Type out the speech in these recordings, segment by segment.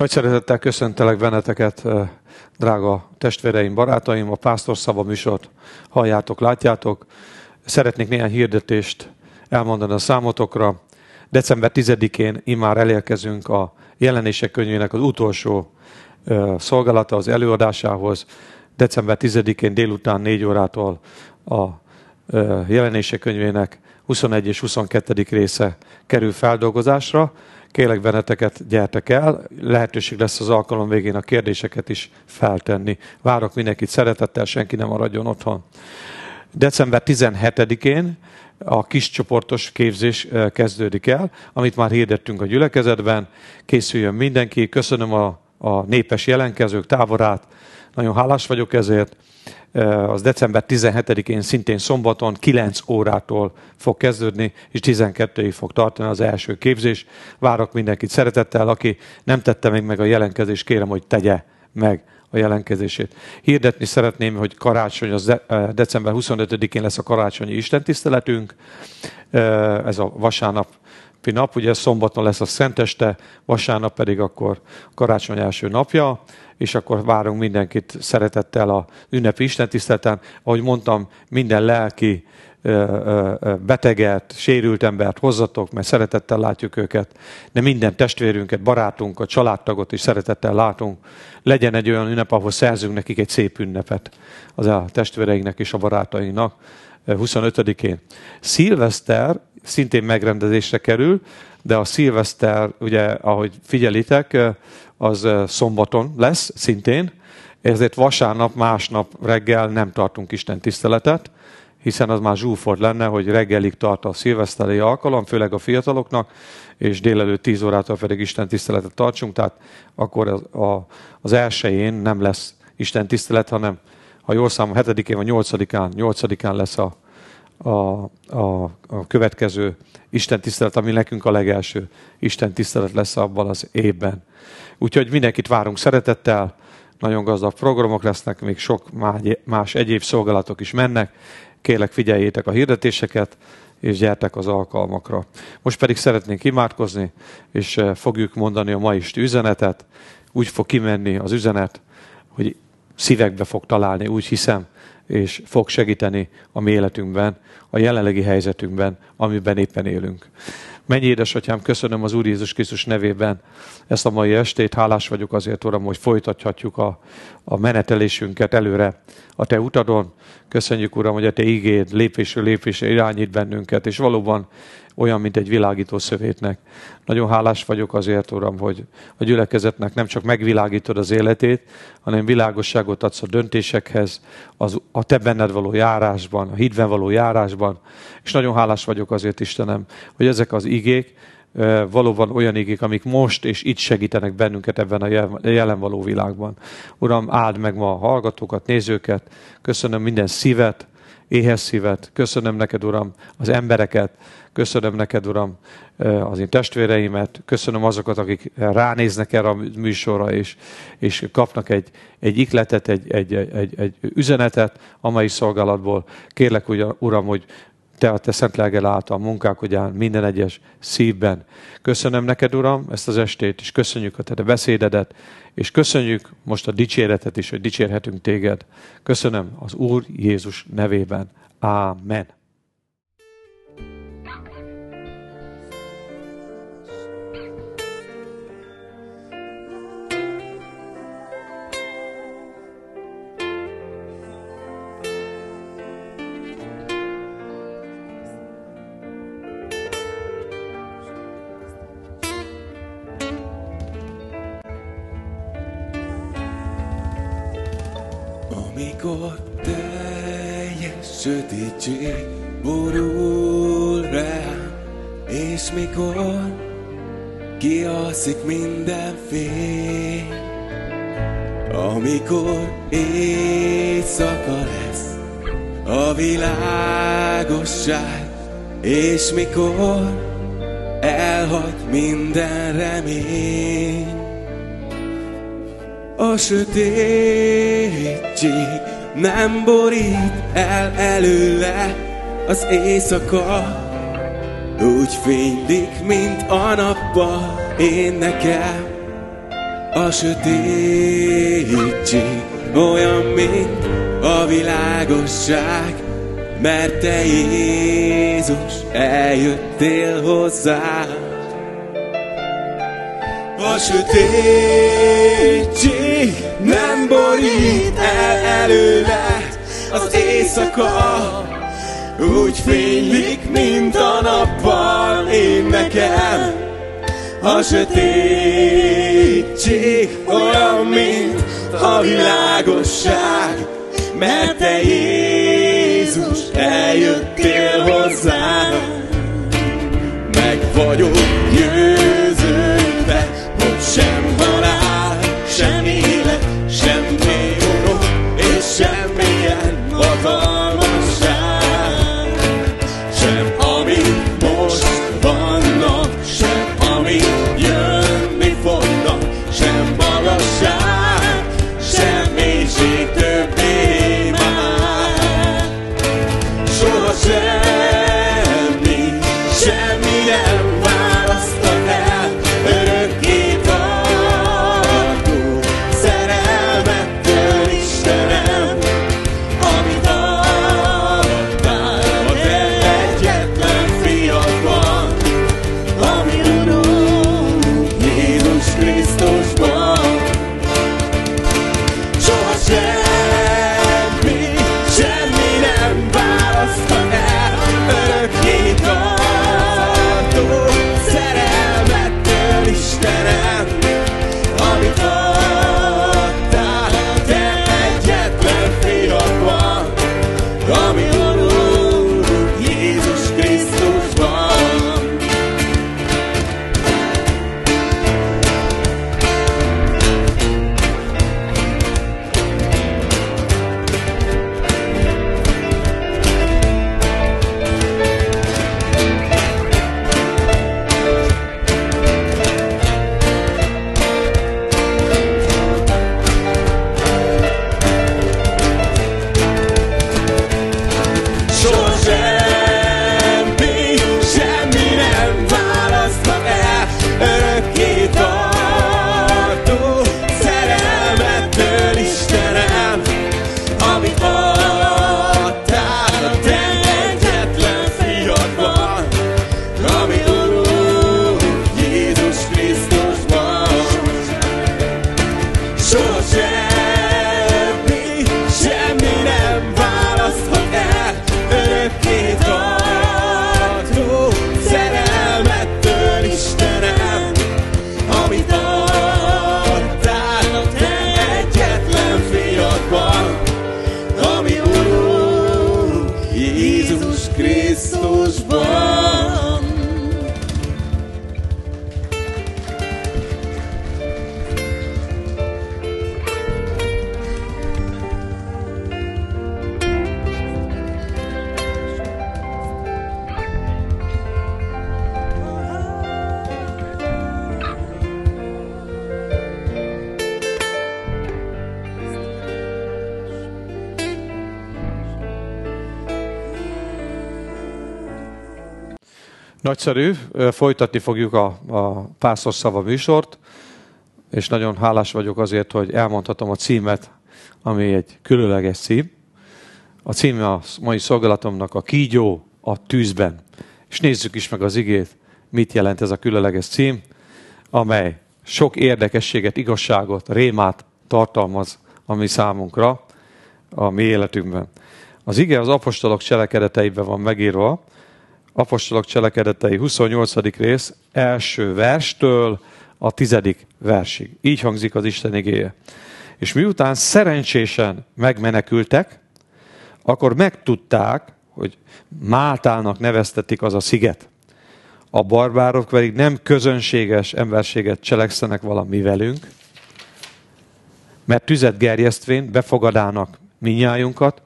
Nagy szeretettel köszöntelek benneteket, drága testvéreim, barátaim, a Pásztor Szava műsort halljátok, látjátok. Szeretnék néhány hirdetést elmondani a számotokra. December 10-én immár elérkezünk a jelenések könyvének az utolsó szolgálata az előadásához. December 10-én délután 4 órától a jelenések könyvének 21 és 22. része kerül feldolgozásra. Kélek benneteket, gyertek el, lehetőség lesz az alkalom végén a kérdéseket is feltenni. Várok mindenkit szeretettel, senki nem maradjon otthon. December 17-én a kiscsoportos képzés kezdődik el, amit már hirdettünk a gyülekezetben. Készüljön mindenki, köszönöm a, a népes jelenkezők táborát, nagyon hálás vagyok ezért. Eh, az december 17-én szintén szombaton 9 órától fog kezdődni, és 12-ig fog tartani az első képzés. Várok mindenkit szeretettel, aki nem tette még meg a jelentkezést, kérem, hogy tegye meg a jelentkezését. Hirdetni szeretném, hogy karácsony, az eh, december 25-én lesz a karácsonyi istentiszteletünk, eh, ez a vasárnap nap, ugye szombaton lesz a szenteste, vasárnap pedig akkor karácsony első napja, és akkor várunk mindenkit szeretettel a ünnepi istentiszteleten. Ahogy mondtam, minden lelki beteget, sérült embert hozzatok, mert szeretettel látjuk őket, de minden testvérünket, barátunkat, családtagot is szeretettel látunk. Legyen egy olyan ünnep, ahol szerzünk nekik egy szép ünnepet, az a testvéreinknek és a barátainknak 25-én. Szilveszter szintén megrendezésre kerül, de a szilveszter, ugye, ahogy figyelitek, az szombaton lesz szintén, ezért vasárnap, másnap reggel nem tartunk Isten tiszteletet, hiszen az már zsúfolt lenne, hogy reggelig tart a szilveszteri alkalom, főleg a fiataloknak, és délelőtt 10 órától pedig Isten tiszteletet tartsunk, tehát akkor az, a, az elsőjén nem lesz Isten tisztelet, hanem ha jól számom, 7-én vagy 8-án, 8-án lesz a, a, a, a következő Isten tisztelet, ami nekünk a legelső Isten tisztelet lesz abban az évben. Úgyhogy mindenkit várunk szeretettel, nagyon gazdag programok lesznek, még sok más egyéb szolgálatok is mennek. Kélek figyeljétek a hirdetéseket, és gyertek az alkalmakra. Most pedig szeretnénk imádkozni, és eh, fogjuk mondani a mai Isten üzenetet. Úgy fog kimenni az üzenet, hogy szívekbe fog találni, úgy hiszem, és fog segíteni a mi életünkben, a jelenlegi helyzetünkben, amiben éppen élünk. Mennyi édesatyám, köszönöm az Úr Jézus Krisztus nevében ezt a mai estét. Hálás vagyok azért, Uram, hogy folytathatjuk a, a menetelésünket előre a Te utadon. Köszönjük, Uram, hogy a Te ígéd lépésről lépésre irányít bennünket, és valóban olyan, mint egy világító szövétnek. Nagyon hálás vagyok azért, Uram, hogy a gyülekezetnek nem csak megvilágítod az életét, hanem világosságot adsz a döntésekhez, az, a te benned való járásban, a hídben való járásban. És nagyon hálás vagyok azért, Istenem, hogy ezek az igék, valóban olyan igék, amik most és itt segítenek bennünket ebben a jelen való világban. Uram, áld meg ma a hallgatókat, nézőket, köszönöm minden szívet, éhes szívet, köszönöm neked, Uram, az embereket, köszönöm neked, Uram, az én testvéreimet, köszönöm azokat, akik ránéznek erre a műsorra, és, és kapnak egy, egy ikletet, egy, egy, egy, egy üzenetet a mai szolgálatból. Kérlek, Uram, hogy te a te szent lelgel által munkálkodjál minden egyes szívben. Köszönöm neked, Uram, ezt az estét, és köszönjük a te beszédedet, és köszönjük most a dicséretet is, hogy dicsérhetünk téged. Köszönöm az Úr Jézus nevében. Amen. mikor teljes sötétség borul rám, és mikor kialszik minden fény, amikor éjszaka lesz a világosság, és mikor elhagy minden remény, a sötét kétség nem borít el előle az éjszaka Úgy fénylik, mint a nappal én nekem A sötétség olyan, mint a világosság Mert te Jézus eljöttél hozzám a sötétség nem borít el előle az éjszaka Úgy fénylik, mint a nappal én nekem A sötétség olyan, mint a világosság Mert te Jézus eljöttél hozzám Meg vagyok egyszerű, folytatni fogjuk a, a Pászor Szava műsort, és nagyon hálás vagyok azért, hogy elmondhatom a címet, ami egy különleges cím. A címe a mai szolgálatomnak a kígyó a tűzben. És nézzük is meg az igét, mit jelent ez a különleges cím, amely sok érdekességet, igazságot, rémát tartalmaz a mi számunkra, a mi életünkben. Az ige az apostolok cselekedeteiben van megírva, Apostolok cselekedetei 28. rész első verstől a tizedik versig. Így hangzik az Isten igéje. És miután szerencsésen megmenekültek, akkor megtudták, hogy Máltának neveztetik az a sziget. A barbárok pedig nem közönséges emberséget cselekszenek valami velünk, mert tüzet gerjesztvén befogadának minnyájunkat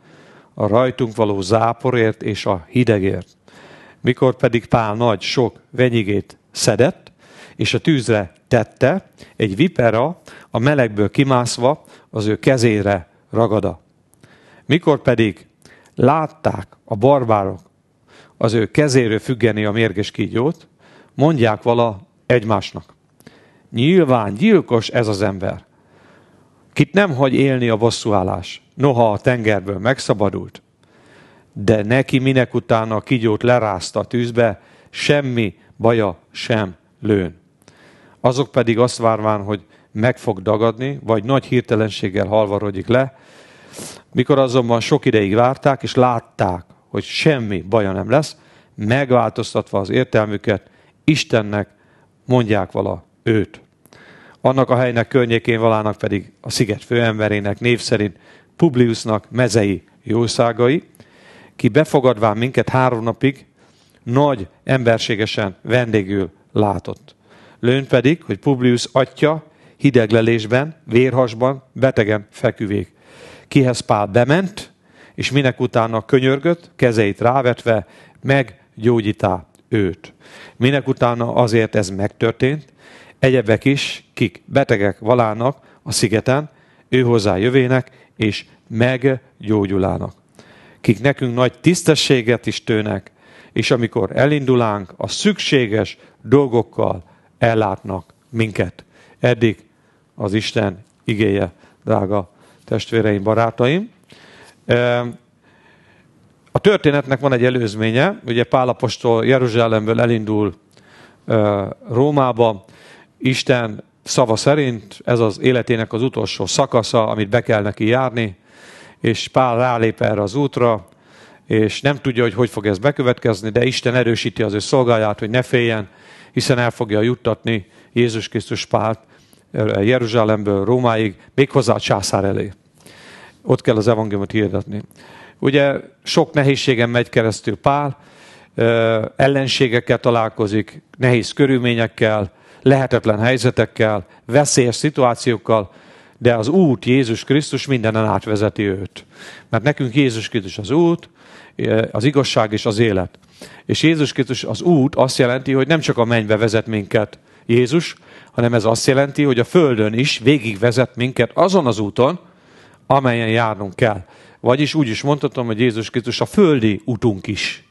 a rajtunk való záporért és a hidegért. Mikor pedig Pál nagy sok venyigét szedett, és a tűzre tette, egy vipera a melegből kimászva az ő kezére ragada. Mikor pedig látták a barbárok az ő kezéről függeni a mérges kígyót, mondják vala egymásnak. Nyilván gyilkos ez az ember, kit nem hagy élni a bosszúállás, noha a tengerből megszabadult de neki minek utána a kigyót lerázta a tűzbe, semmi baja sem lőn. Azok pedig azt várván, hogy meg fog dagadni, vagy nagy hirtelenséggel halvarodik le. Mikor azonban sok ideig várták, és látták, hogy semmi baja nem lesz, megváltoztatva az értelmüket, Istennek mondják vala őt. Annak a helynek környékén valának pedig a sziget főemberének név szerint Publiusnak mezei jószágai, ki befogadván minket három napig nagy emberségesen vendégül látott. Lőn pedig, hogy Publius atya hideglelésben, vérhasban, betegen feküvék. Kihez Pál bement, és minek utána könyörgött, kezeit rávetve, meggyógyítá őt. Minek utána azért ez megtörtént, egyebek is, kik betegek valának a szigeten, ő hozzá jövének, és meggyógyulának kik nekünk nagy tisztességet is tőnek, és amikor elindulánk, a szükséges dolgokkal ellátnak minket. Eddig az Isten igéje, drága testvéreim, barátaim. A történetnek van egy előzménye, ugye Pálapostól Jeruzsálemből elindul Rómába, Isten szava szerint ez az életének az utolsó szakasza, amit be kell neki járni, és Pál rálép erre az útra, és nem tudja, hogy hogy fog ez bekövetkezni, de Isten erősíti az ő szolgáját, hogy ne féljen, hiszen el fogja juttatni Jézus Krisztus Pált eh, Jeruzsálemből Rómáig, méghozzá a császár elé. Ott kell az evangéliumot hirdetni. Ugye sok nehézségen megy keresztül Pál, eh, ellenségekkel találkozik, nehéz körülményekkel, lehetetlen helyzetekkel, veszélyes szituációkkal, de az út Jézus Krisztus mindenen átvezeti őt. Mert nekünk Jézus Krisztus az út, eh, az igazság és az élet. És Jézus Krisztus az út azt jelenti, hogy nem csak a mennybe vezet minket Jézus, hanem ez azt jelenti, hogy a Földön is végig vezet minket azon az úton, amelyen járnunk kell. Vagyis úgy is mondhatom, hogy Jézus Krisztus a földi utunk is.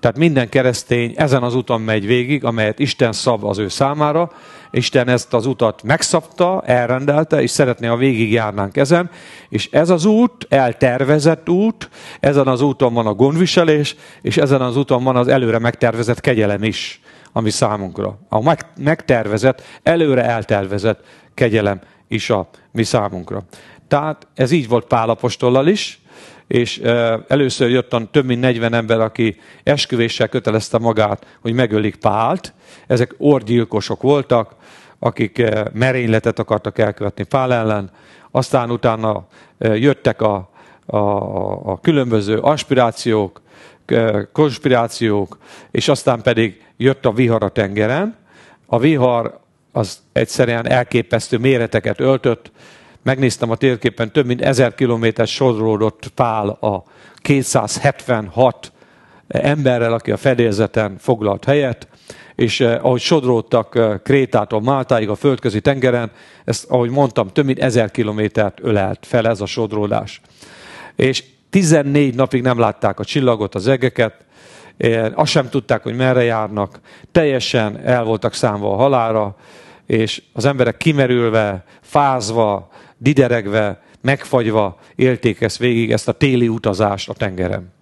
Tehát minden keresztény ezen az úton megy végig, amelyet Isten szab az ő számára. Isten ezt az utat megszabta, elrendelte, és szeretné, ha végigjárnánk ezen. És ez az út, eltervezett út, ezen az úton van a gondviselés, és ezen az úton van az előre megtervezett kegyelem is, ami számunkra. A megtervezett, előre eltervezett kegyelem is a mi számunkra. Tehát ez így volt Pálapostollal is, és először jött a több mint 40 ember, aki esküvéssel kötelezte magát, hogy megölik Pált. Ezek orgyilkosok voltak, akik merényletet akartak elkövetni Pál ellen. Aztán utána jöttek a, a, a különböző aspirációk, konspirációk, és aztán pedig jött a vihar a tengeren. A vihar az egyszerűen elképesztő méreteket öltött, megnéztem a térképen, több mint 1000 kilométer sodródott pál a 276 emberrel, aki a fedélzeten foglalt helyet, és eh, ahogy sodródtak eh, Krétától Máltáig a földközi tengeren, ezt, ahogy mondtam, több mint 1000 kilométert ölelt fel ez a sodródás. És 14 napig nem látták a csillagot, az egeket, eh, azt sem tudták, hogy merre járnak, teljesen el voltak számva a halára, és az emberek kimerülve, fázva, dideregve, megfagyva élték ezt végig, ezt a téli utazást a tengeren.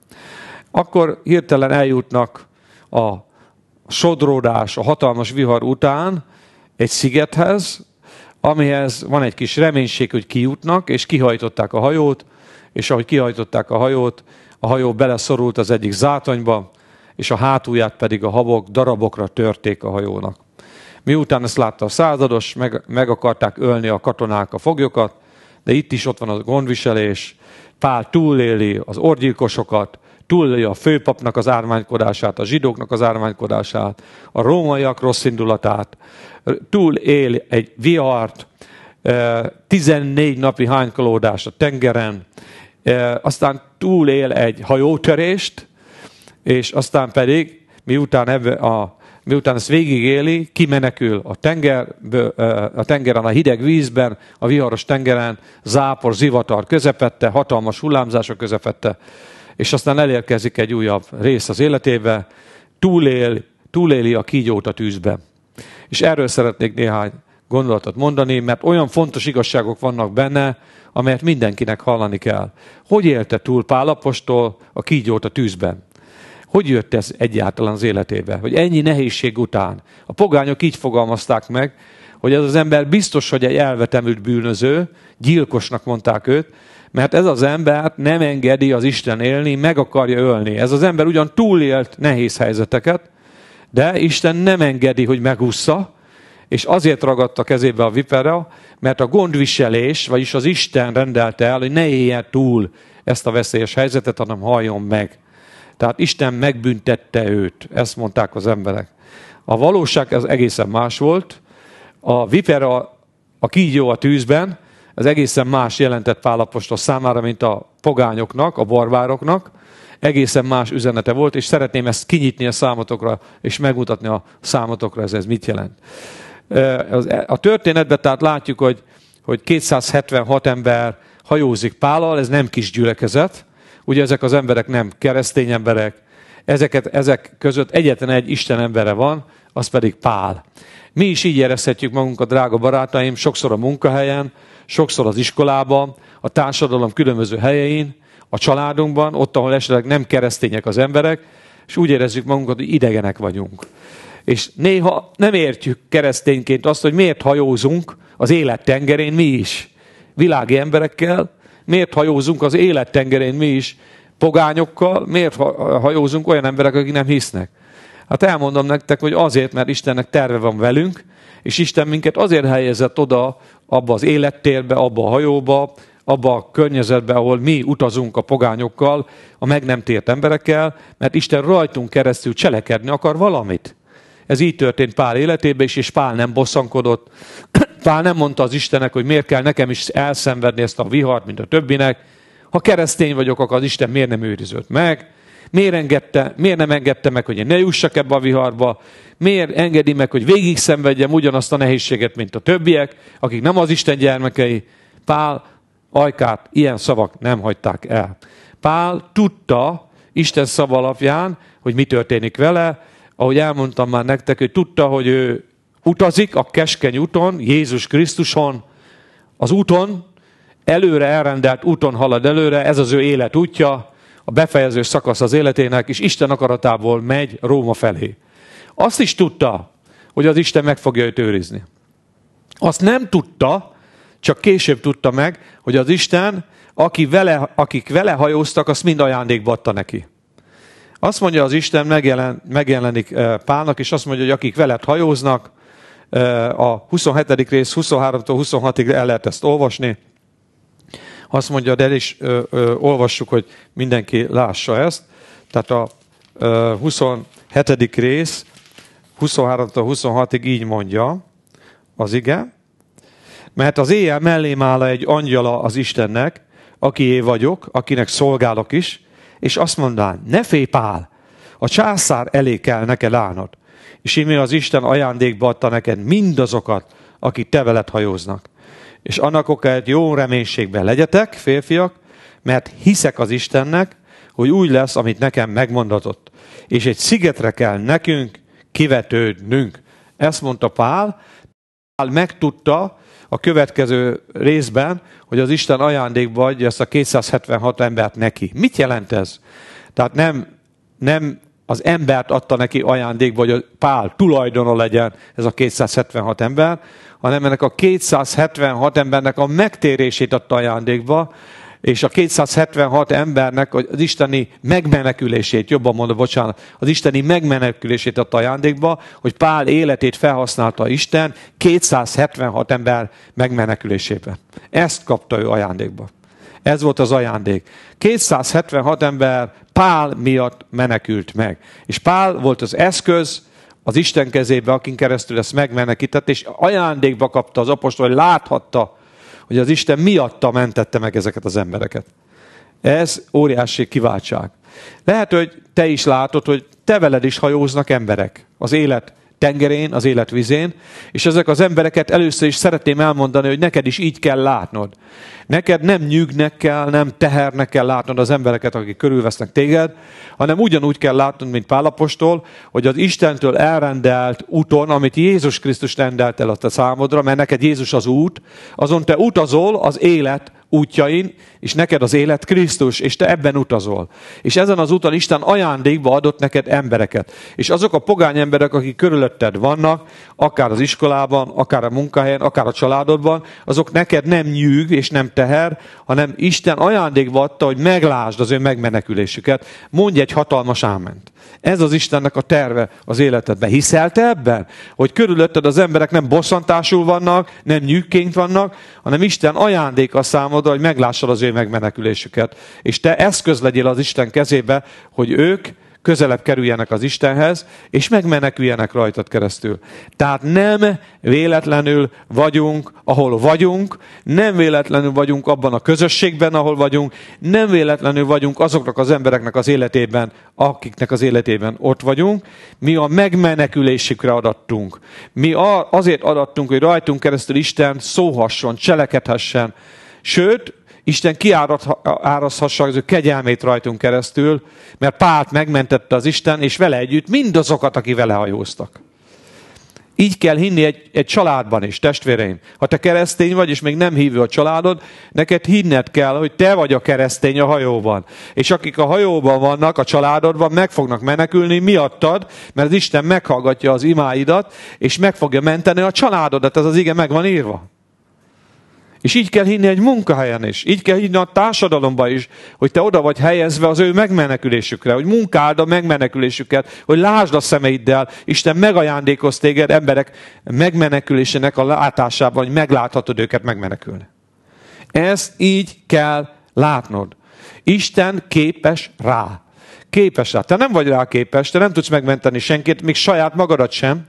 Akkor hirtelen eljutnak a sodródás, a hatalmas vihar után egy szigethez, amihez van egy kis reménység, hogy kijutnak, és kihajtották a hajót, és ahogy kihajtották a hajót, a hajó beleszorult az egyik zátonyba, és a hátulját pedig a habok darabokra törték a hajónak. Miután ezt látta a százados, meg, meg akarták ölni a katonák a foglyokat, de itt is ott van a gondviselés. Pál túléli az orgyilkosokat, túléli a főpapnak az ármánykodását, a zsidóknak az ármánykodását, a rómaiak rossz indulatát, túléli egy vihart, 14 eh, napi hánykolódás a tengeren, eh, aztán túlél egy hajótörést, és aztán pedig, miután ebbe a miután ezt végigéli, kimenekül a, tenger, a tengeren, a hideg vízben, a viharos tengeren, zápor, zivatar közepette, hatalmas hullámzások közepette, és aztán elérkezik egy újabb rész az életébe, túlél, túléli a kígyót a tűzbe. És erről szeretnék néhány gondolatot mondani, mert olyan fontos igazságok vannak benne, amelyet mindenkinek hallani kell. Hogy élte túl Pálapostól a kígyót a tűzben? Hogy jött ez egyáltalán az életébe? Hogy ennyi nehézség után. A pogányok így fogalmazták meg, hogy ez az ember biztos, hogy egy elvetemült bűnöző, gyilkosnak mondták őt, mert ez az ember nem engedi az Isten élni, meg akarja ölni. Ez az ember ugyan túlélt nehéz helyzeteket, de Isten nem engedi, hogy megúszza, és azért ragadta kezébe a vipera, mert a gondviselés, vagyis az Isten rendelte el, hogy ne éljen túl ezt a veszélyes helyzetet, hanem halljon meg. Tehát Isten megbüntette őt, ezt mondták az emberek. A valóság ez egészen más volt. A vipera, a, kígyó a tűzben, ez egészen más jelentett Pálapostól számára, mint a pogányoknak, a barbároknak. Egészen más üzenete volt, és szeretném ezt kinyitni a számotokra, és megmutatni a számotokra, ez, ez mit jelent. E, a történetben tehát látjuk, hogy, hogy 276 ember hajózik Pállal, ez nem kis gyülekezet, Ugye ezek az emberek nem keresztény emberek, ezeket, ezek között egyetlen egy Isten embere van, az pedig Pál. Mi is így érezhetjük magunkat, drága barátaim, sokszor a munkahelyen, sokszor az iskolában, a társadalom különböző helyein, a családunkban, ott, ahol esetleg nem keresztények az emberek, és úgy érezzük magunkat, hogy idegenek vagyunk. És néha nem értjük keresztényként azt, hogy miért hajózunk az élet tengerén mi is. Világi emberekkel, miért hajózunk az élettengerén mi is pogányokkal, miért hajózunk olyan emberek, akik nem hisznek? Hát elmondom nektek, hogy azért, mert Istennek terve van velünk, és Isten minket azért helyezett oda, abba az élettérbe, abba a hajóba, abba a környezetbe, ahol mi utazunk a pogányokkal, a meg nem tért emberekkel, mert Isten rajtunk keresztül cselekedni akar valamit. Ez így történt Pál életében is, és Pál nem bosszankodott, Pál nem mondta az Istenek, hogy miért kell nekem is elszenvedni ezt a vihart, mint a többinek. Ha keresztény vagyok, akkor az Isten miért nem őrizött meg? Miért, engedte, miért nem engedte meg, hogy én ne jussak ebbe a viharba? Miért engedi meg, hogy végig szenvedjem ugyanazt a nehézséget, mint a többiek, akik nem az Isten gyermekei? Pál ajkát ilyen szavak nem hagyták el. Pál tudta Isten szava alapján, hogy mi történik vele, ahogy elmondtam már nektek, hogy tudta, hogy ő utazik a keskeny úton, Jézus Krisztuson, az úton, előre elrendelt úton halad előre, ez az ő élet útja, a befejező szakasz az életének, és Isten akaratából megy Róma felé. Azt is tudta, hogy az Isten meg fogja őt őrizni. Azt nem tudta, csak később tudta meg, hogy az Isten, aki vele, akik vele hajóztak, azt mind ajándékba adta neki. Azt mondja az Isten, megjelen, megjelenik eh, Pálnak, és azt mondja, hogy akik veled hajóznak, a 27. rész 23-tól 26-ig el lehet ezt olvasni. Azt mondja, de el is ö, ö, olvassuk, hogy mindenki lássa ezt. Tehát a ö, 27. rész 23-tól 26-ig így mondja az ige, mert az éjjel mellém áll egy angyala az Istennek, aki én vagyok, akinek szolgálok is, és azt mondaná, ne pál, a császár elé kell neked állnod, és íme az Isten ajándékba adta neked mindazokat, akik te veled hajóznak. És annak okáért jó reménységben legyetek, férfiak, mert hiszek az Istennek, hogy úgy lesz, amit nekem megmondatott. És egy szigetre kell nekünk kivetődnünk. Ezt mondta Pál. Pál megtudta a következő részben, hogy az Isten ajándékba adja ezt a 276 embert neki. Mit jelent ez? Tehát nem, nem az embert adta neki ajándék vagy a pál tulajdona legyen ez a 276 ember, hanem ennek a 276 embernek a megtérését adta ajándékba, és a 276 embernek az isteni megmenekülését, jobban mondom, bocsánat, az isteni megmenekülését adta ajándékba, hogy Pál életét felhasználta Isten 276 ember megmenekülésében. Ezt kapta ő ajándékba. Ez volt az ajándék. 276 ember Pál miatt menekült meg. És Pál volt az eszköz, az Isten kezébe, akin keresztül ezt megmenekített, és ajándékba kapta az apostol, hogy láthatta, hogy az Isten miatta mentette meg ezeket az embereket. Ez óriási kiváltság. Lehet, hogy te is látod, hogy te veled is hajóznak emberek az élet tengerén, az élet vizén, és ezek az embereket először is szeretném elmondani, hogy neked is így kell látnod. Neked nem nyűgnek kell, nem tehernek kell látnod az embereket, akik körülvesznek téged, hanem ugyanúgy kell látnod, mint Pálapostól, hogy az Istentől elrendelt úton, amit Jézus Krisztus rendelt el a te számodra, mert neked Jézus az út, azon te utazol az élet útjain, és neked az élet Krisztus, és te ebben utazol. És ezen az úton Isten ajándékba adott neked embereket. És azok a pogány emberek, akik körülötted vannak, akár az iskolában, akár a munkahelyen, akár a családodban, azok neked nem nyűg és nem teher, hanem Isten ajándékba adta, hogy meglásd az ő megmenekülésüket. Mondj egy hatalmas áment. Ez az Istennek a terve az életedben. Hiszel te ebben? Hogy körülötted az emberek nem bosszantásul vannak, nem nyűkként vannak, hanem Isten ajándéka számodra, hogy meglássad az ő megmenekülésüket. És te eszköz legyél az Isten kezébe, hogy ők közelebb kerüljenek az Istenhez, és megmeneküljenek rajtad keresztül. Tehát nem véletlenül vagyunk, ahol vagyunk, nem véletlenül vagyunk abban a közösségben, ahol vagyunk, nem véletlenül vagyunk azoknak az embereknek az életében, akiknek az életében ott vagyunk. Mi a megmenekülésükre adattunk. Mi azért adattunk, hogy rajtunk keresztül Isten szóhasson, cselekedhessen. Sőt, Isten kiárazhassa az ő kegyelmét rajtunk keresztül, mert Pált megmentette az Isten, és vele együtt mindazokat, akik vele hajóztak. Így kell hinni egy, egy családban is, testvéreim. Ha te keresztény vagy, és még nem hívő a családod, neked hinned kell, hogy te vagy a keresztény a hajóban. És akik a hajóban vannak, a családodban, meg fognak menekülni miattad, mert az Isten meghallgatja az imáidat, és meg fogja menteni a családodat. Ez az ige meg van írva. És így kell hinni egy munkahelyen is, így kell hinni a társadalomban is, hogy te oda vagy helyezve az ő megmenekülésükre, hogy munkáld a megmenekülésüket, hogy lásd a szemeiddel, Isten megajándékoz téged emberek megmenekülésének a látásában, hogy megláthatod őket megmenekülni. Ezt így kell látnod. Isten képes rá. Képes rá. Te nem vagy rá képes, te nem tudsz megmenteni senkit, még saját magadat sem,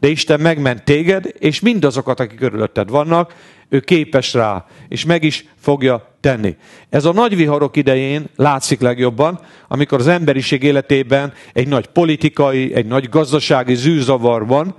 de Isten megment téged, és mindazokat, akik körülötted vannak, ő képes rá, és meg is fogja tenni. Ez a nagy viharok idején látszik legjobban, amikor az emberiség életében egy nagy politikai, egy nagy gazdasági zűzavar van,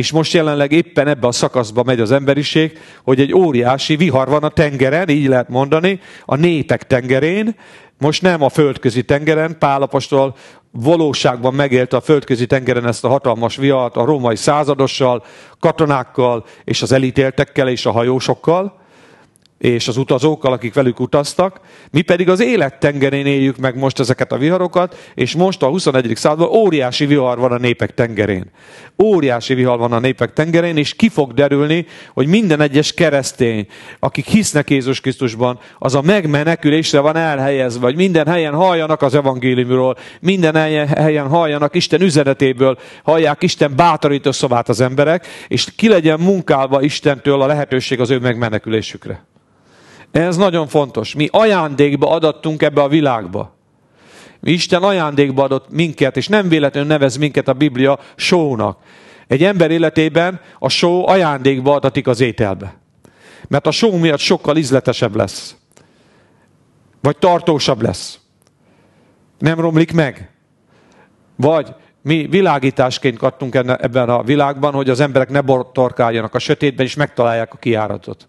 és most jelenleg éppen ebbe a szakaszba megy az emberiség, hogy egy óriási vihar van a tengeren, így lehet mondani, a népek tengerén, most nem a földközi tengeren, Pálapostól valóságban megélte a földközi tengeren ezt a hatalmas viat a római századossal, katonákkal és az elítéltekkel és a hajósokkal, és az utazókkal, akik velük utaztak, mi pedig az élettengerén éljük meg most ezeket a viharokat, és most a 21. században óriási vihar van a népek tengerén. Óriási vihar van a népek tengerén, és ki fog derülni, hogy minden egyes keresztény, akik hisznek Jézus Krisztusban, az a megmenekülésre van elhelyezve, hogy minden helyen halljanak az evangéliumról, minden helyen halljanak Isten üzenetéből, hallják Isten bátorító szavát az emberek, és ki legyen munkálva Istentől a lehetőség az ő megmenekülésükre. Ez nagyon fontos. Mi ajándékba adattunk ebbe a világba. Isten ajándékba adott minket, és nem véletlenül nevez minket a Biblia sónak. Egy ember életében a só ajándékba adatik az ételbe. Mert a só miatt sokkal izletesebb lesz. Vagy tartósabb lesz. Nem romlik meg. Vagy mi világításként kaptunk ebben a világban, hogy az emberek ne botorkáljanak a sötétben, és megtalálják a kiáratot.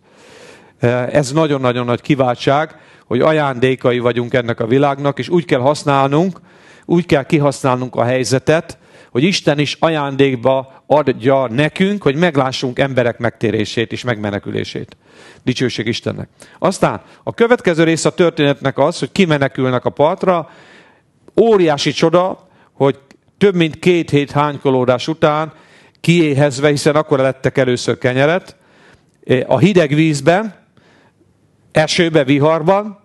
Ez nagyon-nagyon nagy kiváltság, hogy ajándékai vagyunk ennek a világnak, és úgy kell használnunk, úgy kell kihasználnunk a helyzetet, hogy Isten is ajándékba adja nekünk, hogy meglássunk emberek megtérését és megmenekülését. Dicsőség Istennek. Aztán a következő része a történetnek az, hogy kimenekülnek a partra. Óriási csoda, hogy több mint két hét hánykolódás után kiéhezve, hiszen akkor lettek először kenyeret, a hideg vízben, esőbe, viharban,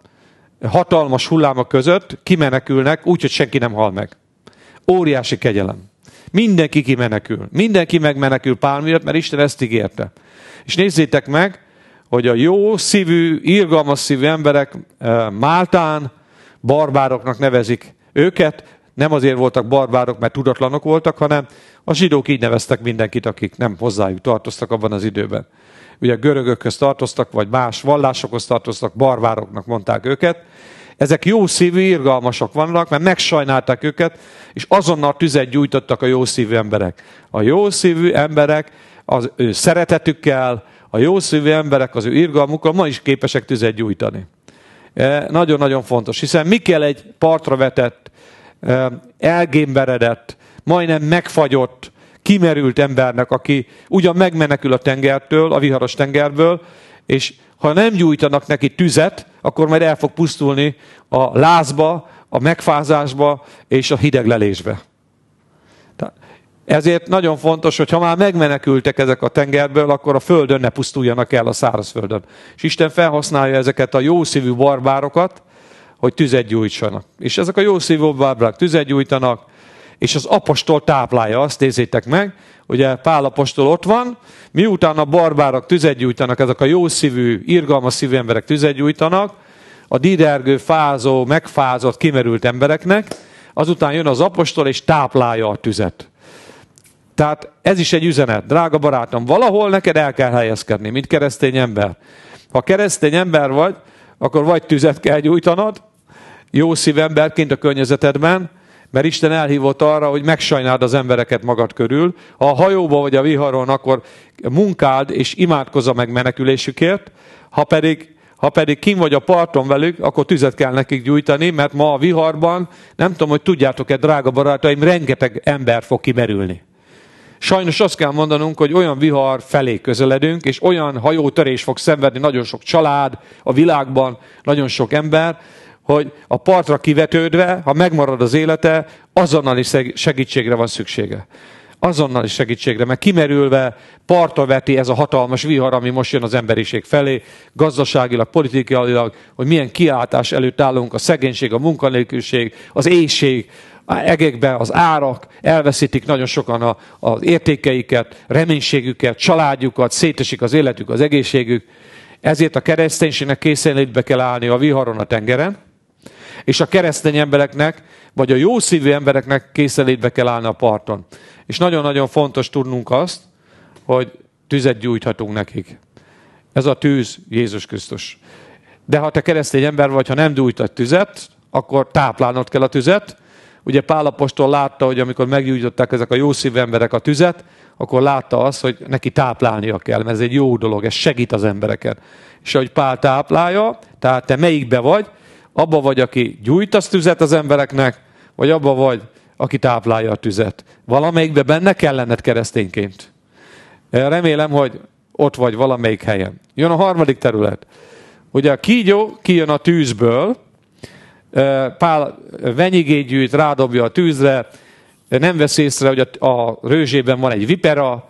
hatalmas hullámok között kimenekülnek, úgyhogy senki nem hal meg. Óriási kegyelem. Mindenki kimenekül. Mindenki megmenekül pár miatt, mert Isten ezt ígérte. És nézzétek meg, hogy a jó szívű, irgalmas szívű emberek eh, Máltán barbároknak nevezik őket. Nem azért voltak barbárok, mert tudatlanok voltak, hanem a zsidók így neveztek mindenkit, akik nem hozzájuk tartoztak abban az időben ugye görögökhöz tartoztak, vagy más vallásokhoz tartoztak, barbároknak mondták őket. Ezek jó szívű, irgalmasak vannak, mert megsajnálták őket, és azonnal tüzet gyújtottak a jó szívű emberek. A jó szívű emberek az ő szeretetükkel, a jó szívű emberek az ő irgalmukkal ma is képesek tüzet gyújtani. E, nagyon-nagyon fontos, hiszen mi kell egy partra vetett, e, elgémberedett, majdnem megfagyott, kimerült embernek, aki ugyan megmenekül a tengertől, a viharos tengerből, és ha nem gyújtanak neki tüzet, akkor majd el fog pusztulni a lázba, a megfázásba és a hideglelésbe. Ezért nagyon fontos, hogy ha már megmenekültek ezek a tengerből, akkor a földön ne pusztuljanak el a szárazföldön. És Isten felhasználja ezeket a jószívű barbárokat, hogy tüzet gyújtsanak. És ezek a jószívű barbárok tüzet gyújtanak, és az apostol táplálja azt, nézzétek meg, ugye Pál apostol ott van, miután a barbárok tüzet gyújtanak, ezek a jószívű, irgalmas szívű emberek tüzet gyújtanak, a didergő, fázó, megfázott, kimerült embereknek, azután jön az apostol és táplálja a tüzet. Tehát ez is egy üzenet. Drága barátom, valahol neked el kell helyezkedni, mint keresztény ember. Ha keresztény ember vagy, akkor vagy tüzet kell gyújtanod, jó szívemberként a környezetedben, mert Isten elhívott arra, hogy megsajnáld az embereket magad körül. Ha a hajóban vagy a viharon, akkor munkáld és imádkozza meg megmenekülésükért. Ha pedig ha pedig kim vagy a parton velük, akkor tüzet kell nekik gyújtani, mert ma a viharban, nem tudom, hogy tudjátok-e, drága barátaim, rengeteg ember fog kimerülni. Sajnos azt kell mondanunk, hogy olyan vihar felé közeledünk, és olyan hajótörés fog szenvedni nagyon sok család a világban, nagyon sok ember, hogy a partra kivetődve, ha megmarad az élete, azonnali segítségre van szüksége. Azonnali segítségre, mert kimerülve partra veti ez a hatalmas vihar, ami most jön az emberiség felé, gazdaságilag, politikailag, hogy milyen kiáltás előtt állunk, a szegénység, a munkanélküliség, az éjség, egekbe az árak, elveszítik nagyon sokan a, az értékeiket, reménységüket, családjukat, szétesik az életük, az egészségük. Ezért a kereszténységnek készenlétbe kell állni a viharon, a tengeren, és a keresztény embereknek, vagy a jószívű embereknek készelétbe kell állni a parton. És nagyon-nagyon fontos tudnunk azt, hogy tüzet gyújthatunk nekik. Ez a tűz Jézus Krisztus. De ha te keresztény ember vagy, ha nem gyújtad tüzet, akkor táplálnod kell a tüzet. Ugye Pálapostól látta, hogy amikor meggyújtották ezek a jószívű emberek a tüzet, akkor látta azt, hogy neki táplálnia kell, mert ez egy jó dolog, ez segít az embereket. És ahogy Pál táplálja, tehát te melyikbe vagy, Abba vagy, aki gyújtasz tüzet az embereknek, vagy abba vagy, aki táplálja a tüzet. Valamelyikbe benne kell lenned keresztényként. Remélem, hogy ott vagy valamelyik helyen. Jön a harmadik terület. Ugye a kígyó kijön a tűzből, Pál venyigét gyűjt, rádobja a tűzre, nem vesz észre, hogy a, rőzsében van egy vipera,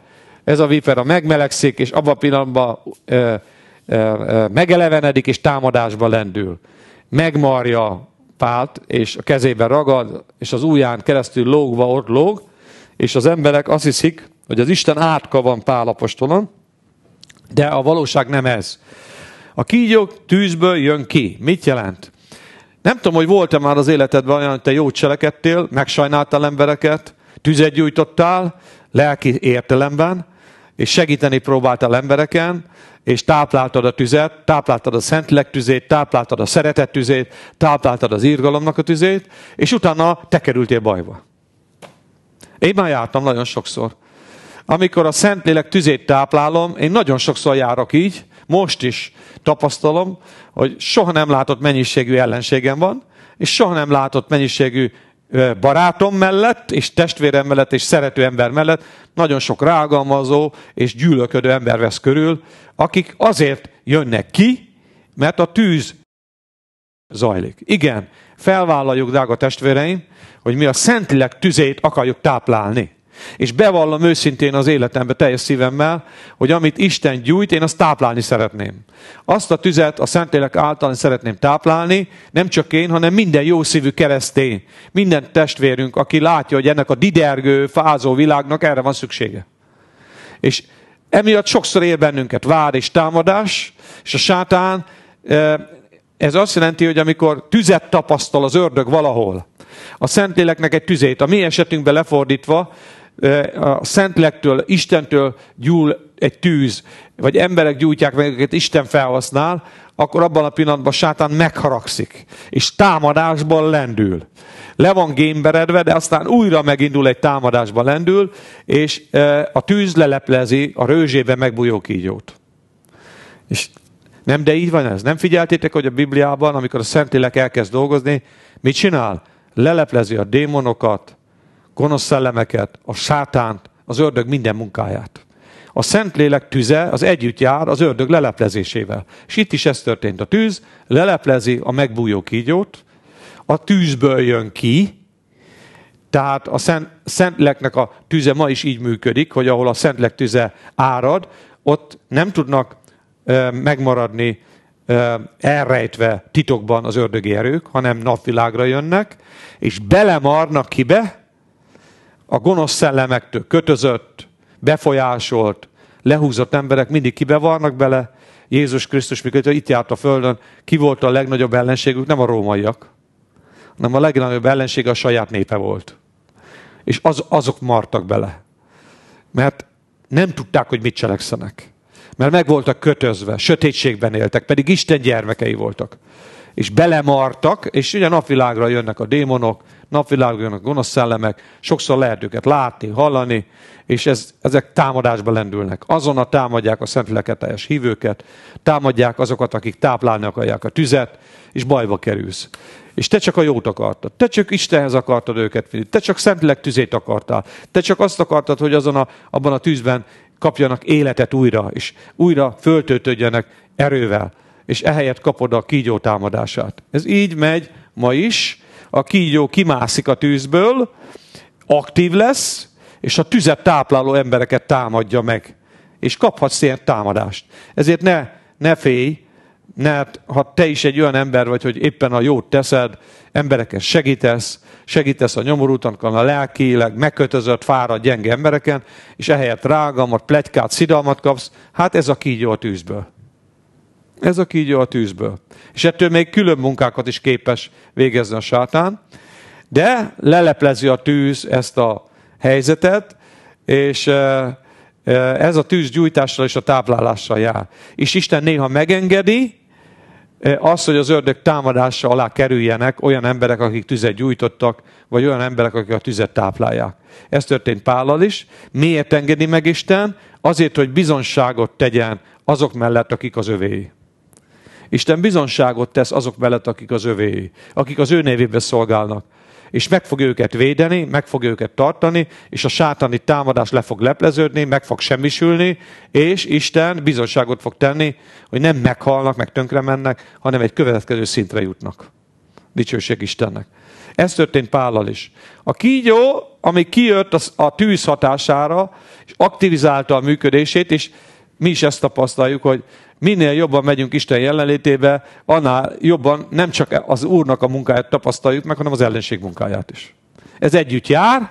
ez a vipera megmelegszik, és abban a pillanatban megelevenedik, és támadásba lendül megmarja Pált, és a kezébe ragad, és az ujján keresztül lógva ott lóg, és az emberek azt hiszik, hogy az Isten átka van Pálapostolon, de a valóság nem ez. A kígyók tűzből jön ki. Mit jelent? Nem tudom, hogy volt-e már az életedben olyan, hogy te jót cselekedtél, megsajnáltál embereket, tüzet gyújtottál lelki értelemben, és segíteni próbáltál embereken, és tápláltad a tüzet, tápláltad a szentlek tüzét, tápláltad a szeretet tüzét, tápláltad az írgalomnak a tüzét, és utána te kerültél bajba. Én már jártam nagyon sokszor. Amikor a Szentlélek tüzét táplálom, én nagyon sokszor járok így, most is tapasztalom, hogy soha nem látott mennyiségű ellenségem van, és soha nem látott mennyiségű barátom mellett, és testvérem mellett, és szerető ember mellett nagyon sok rágalmazó és gyűlöködő ember vesz körül, akik azért jönnek ki, mert a tűz zajlik. Igen, felvállaljuk, drága testvéreim, hogy mi a Szentlélek tüzét akarjuk táplálni. És bevallom őszintén az életembe teljes szívemmel, hogy amit Isten gyújt, én azt táplálni szeretném. Azt a tüzet a Szentlélek által szeretném táplálni, nem csak én, hanem minden jó szívű keresztény, minden testvérünk, aki látja, hogy ennek a didergő, fázó világnak erre van szüksége. És emiatt sokszor ér bennünket vád és támadás, és a sátán, eh, ez azt jelenti, hogy amikor tüzet tapasztal az ördög valahol, a Szentléleknek egy tüzét, a mi esetünkben lefordítva, a Szentlektől, Istentől gyúl egy tűz, vagy emberek gyújtják meg, őket Isten felhasznál, akkor abban a pillanatban sátán megharagszik, és támadásban lendül. Le van gémberedve, de aztán újra megindul egy támadásban lendül, és a tűz leleplezi a rőzsébe megbújó kígyót. És nem, de így van ez. Nem figyeltétek, hogy a Bibliában, amikor a Szentlélek elkezd dolgozni, mit csinál? Leleplezi a démonokat, gonosz szellemeket, a sátánt, az ördög minden munkáját. A Szentlélek tüze az együtt jár az ördög leleplezésével. És itt is ez történt. A tűz leleplezi a megbújó kígyót, a tűzből jön ki, tehát a szent, Szentleknek a tüze ma is így működik, hogy ahol a Szentlélek tüze árad, ott nem tudnak ö, megmaradni ö, elrejtve titokban az ördögi erők, hanem napvilágra jönnek, és belemarnak kibe, a gonosz szellemektől kötözött, befolyásolt, lehúzott emberek mindig kibevarnak bele. Jézus Krisztus, mikor itt járt a Földön, ki volt a legnagyobb ellenségük? Nem a rómaiak, hanem a legnagyobb ellensége a saját népe volt. És az, azok martak bele. Mert nem tudták, hogy mit cselekszenek. Mert meg voltak kötözve, sötétségben éltek, pedig Isten gyermekei voltak és belemartak, és ugye napvilágra jönnek a démonok, napvilágra jönnek a gonosz szellemek, sokszor lehet őket látni, hallani, és ez, ezek támadásba lendülnek. Azon a támadják a szentfileket, teljes hívőket, támadják azokat, akik táplálni akarják a tüzet, és bajba kerülsz. És te csak a jót akartad, te csak Istenhez akartad őket vinni, te csak szentileg tüzét akartál, te csak azt akartad, hogy azon a, abban a tűzben kapjanak életet újra, és újra föltöltődjenek erővel és ehelyett kapod a kígyó támadását. Ez így megy ma is, a kígyó kimászik a tűzből, aktív lesz, és a tüzet tápláló embereket támadja meg. És kaphatsz ilyen támadást. Ezért ne, ne félj, ne, ha te is egy olyan ember vagy, hogy éppen a jót teszed, embereket segítesz, segítesz a nyomorultankon, a lelkileg megkötözött, fáradt, gyenge embereken, és ehelyett rágalmat, plegykát, szidalmat kapsz, hát ez a kígyó a tűzből. Ez a kígyó a tűzből. És ettől még külön munkákat is képes végezni a sátán. De leleplezi a tűz ezt a helyzetet, és eh, eh, ez a tűz gyújtással és a táplálással jár. És Isten néha megengedi eh, azt, hogy az ördög támadása alá kerüljenek olyan emberek, akik tüzet gyújtottak, vagy olyan emberek, akik a tüzet táplálják. Ez történt Pállal is. Miért engedi meg Isten? Azért, hogy bizonságot tegyen azok mellett, akik az övéi. Isten bizonságot tesz azok mellett, akik az övéi, akik az ő névében szolgálnak. És meg fog őket védeni, meg fog őket tartani, és a sátani támadás le fog lepleződni, meg fog semmisülni, és Isten bizonságot fog tenni, hogy nem meghalnak, meg tönkre mennek, hanem egy következő szintre jutnak. Dicsőség Istennek. Ez történt Pállal is. A kígyó, ami kijött a tűz hatására, és aktivizálta a működését, és mi is ezt tapasztaljuk, hogy minél jobban megyünk Isten jelenlétébe, annál jobban nem csak az Úrnak a munkáját tapasztaljuk meg, hanem az ellenség munkáját is. Ez együtt jár,